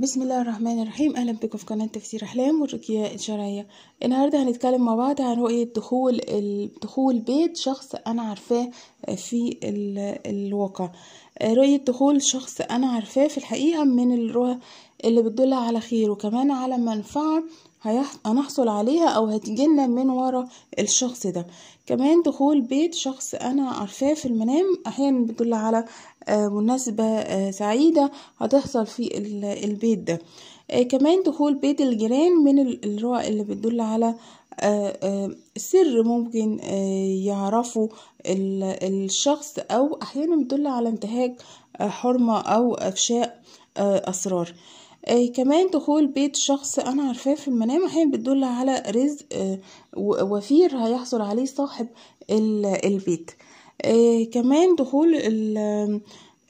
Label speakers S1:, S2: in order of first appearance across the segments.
S1: بسم الله الرحمن الرحيم اهلا بكم في قناه تفسير احلام والرقيه الشرعيه النهارده هنتكلم مع بعض عن رؤيه دخول دخول بيت شخص انا عارفاه في الواقع رؤيه دخول شخص انا عارفاه في الحقيقه من الرؤى اللي بتدل على خير وكمان على منفعة هنحصل عليها او هتجيلنا من ورا الشخص ده كمان دخول بيت شخص انا عارفاه في المنام احيانا بتدل على آه، مناسبة آه، سعيدة هتحصل في البيت ده آه، كمان دخول بيت الجيران من الرؤى اللي بتدل على سر ممكن يعرفه الشخص او احيانا بتدل على انتهاك حرمة او افشاء آه، أسرار آه، كمان دخول بيت شخص أنا عارفاه في المنام أحيانا بتدل على رزق آه، وفير هيحصل عليه صاحب البيت كمان دخول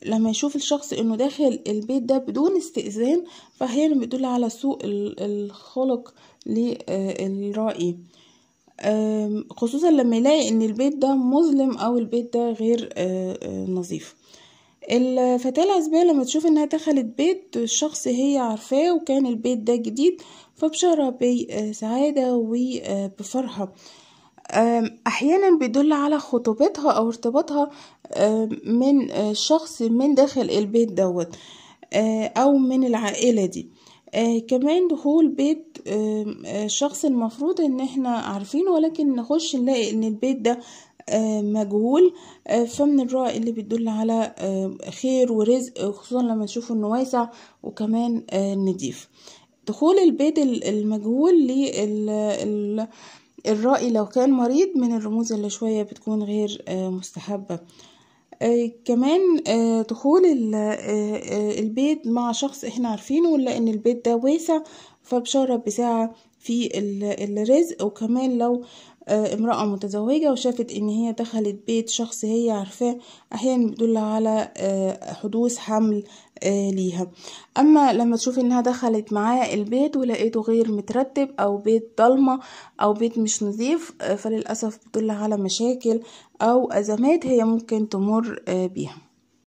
S1: لما يشوف الشخص انه داخل البيت ده بدون استئذان فاحيانا بتدل على سوء الخلق للرائي خصوصا لما يلاقي ان البيت ده مظلم او البيت ده غير نظيف الفتاة العزبية لما تشوف انها دخلت بيت الشخص هي عارفاه وكان البيت ده جديد فبشعر بسعادة وبفرحة احيانا بيدل على خطوبتها او ارتباطها من شخص من داخل البيت دوت أه، او من العائلة دي أه، كمان دخول بيت شخص المفروض ان احنا عارفينه ولكن نخش نلاقي ان البيت ده آه، مجهول آه، فمن الرؤى اللي بيدل على آه، خير ورزق خصوصا لما نشوفه انه واسع وكمان نضيف دخول البيت المجهول للرأي لو كان مريض من الرموز اللي شوية بتكون غير مستحبة كمان دخول البيت مع شخص احنا عارفينه ولا ان البيت ده واسع فبشارة بساعة في الرزق وكمان لو آه، امرأة متزوجة وشافت ان هي دخلت بيت شخص هي عارفاه احيانا بيدل على آه، حدوث حمل آه، ليها اما لما تشوف انها دخلت معايا البيت ولقيته غير مترتب او بيت ضلمة او بيت مش نظيف فللأسف بتدل على مشاكل او ازمات هي ممكن تمر بيها